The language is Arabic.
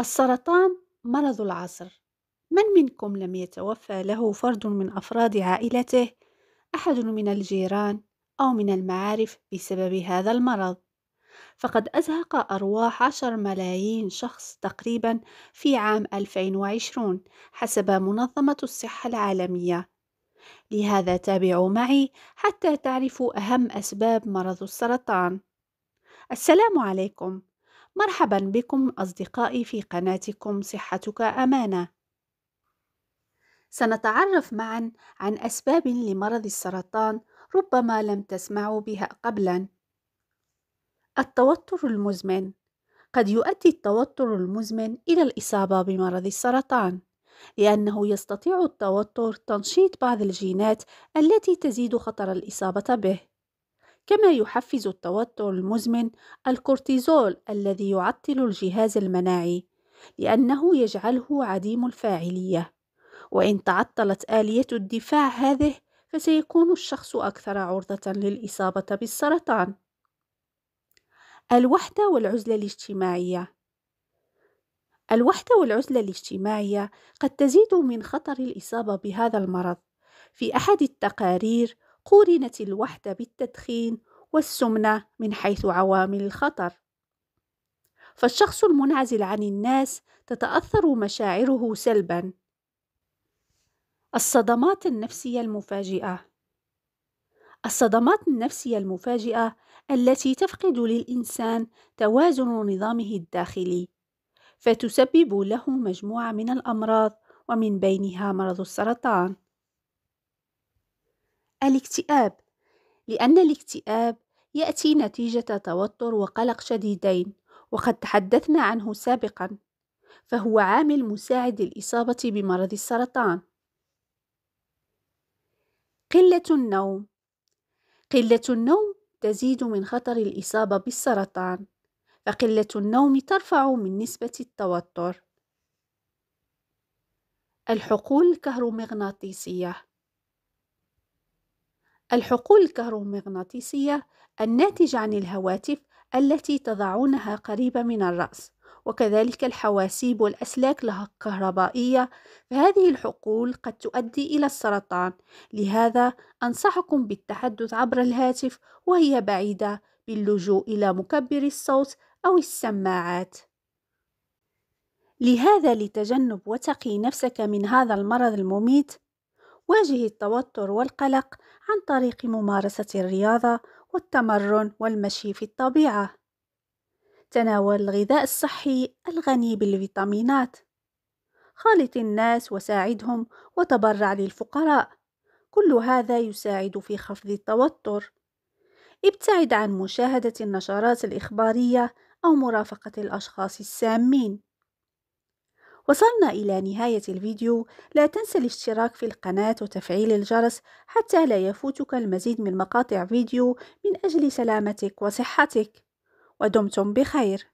السرطان مرض العصر من منكم لم يتوفى له فرد من أفراد عائلته أحد من الجيران أو من المعارف بسبب هذا المرض فقد أزهق أرواح عشر ملايين شخص تقريبا في عام 2020 حسب منظمة الصحة العالمية لهذا تابعوا معي حتى تعرفوا أهم أسباب مرض السرطان السلام عليكم مرحبا بكم أصدقائي في قناتكم صحتك أمانة. سنتعرف معا عن أسباب لمرض السرطان ربما لم تسمعوا بها قبلا. التوتر المزمن قد يؤدي التوتر المزمن إلى الإصابة بمرض السرطان، لأنه يستطيع التوتر تنشيط بعض الجينات التي تزيد خطر الإصابة به. كما يحفز التوتر المزمن الكورتيزول الذي يعطل الجهاز المناعي لأنه يجعله عديم الفاعلية وإن تعطلت آلية الدفاع هذه فسيكون الشخص أكثر عرضة للإصابة بالسرطان الوحدة والعزلة الاجتماعية الوحدة والعزلة الاجتماعية قد تزيد من خطر الإصابة بهذا المرض في أحد التقارير قورنت الوحدة بالتدخين والسمنة من حيث عوامل الخطر فالشخص المنعزل عن الناس تتأثر مشاعره سلبا الصدمات النفسية المفاجئة الصدمات النفسية المفاجئة التي تفقد للإنسان توازن نظامه الداخلي فتسبب له مجموعة من الأمراض ومن بينها مرض السرطان الاكتئاب لأن الاكتئاب يأتي نتيجة توتر وقلق شديدين وقد تحدثنا عنه سابقا فهو عامل مساعد للإصابة بمرض السرطان قلة النوم قلة النوم تزيد من خطر الإصابة بالسرطان فقلة النوم ترفع من نسبة التوتر الحقول الكهرومغناطيسية الحقول الكهرومغناطيسية الناتجة عن الهواتف التي تضعونها قريبة من الرأس وكذلك الحواسيب والأسلاك لها الكهربائية فهذه الحقول قد تؤدي إلى السرطان لهذا أنصحكم بالتحدث عبر الهاتف وهي بعيدة باللجوء إلى مكبر الصوت أو السماعات لهذا لتجنب وتقي نفسك من هذا المرض المميت واجه التوتر والقلق عن طريق ممارسة الرياضة والتمرن والمشي في الطبيعة. تناول الغذاء الصحي الغني بالفيتامينات. خالط الناس وساعدهم وتبرع للفقراء. كل هذا يساعد في خفض التوتر. ابتعد عن مشاهدة النشرات الإخبارية أو مرافقة الأشخاص السامين. وصلنا إلى نهاية الفيديو لا تنسى الاشتراك في القناة وتفعيل الجرس حتى لا يفوتك المزيد من مقاطع فيديو من أجل سلامتك وصحتك ودمتم بخير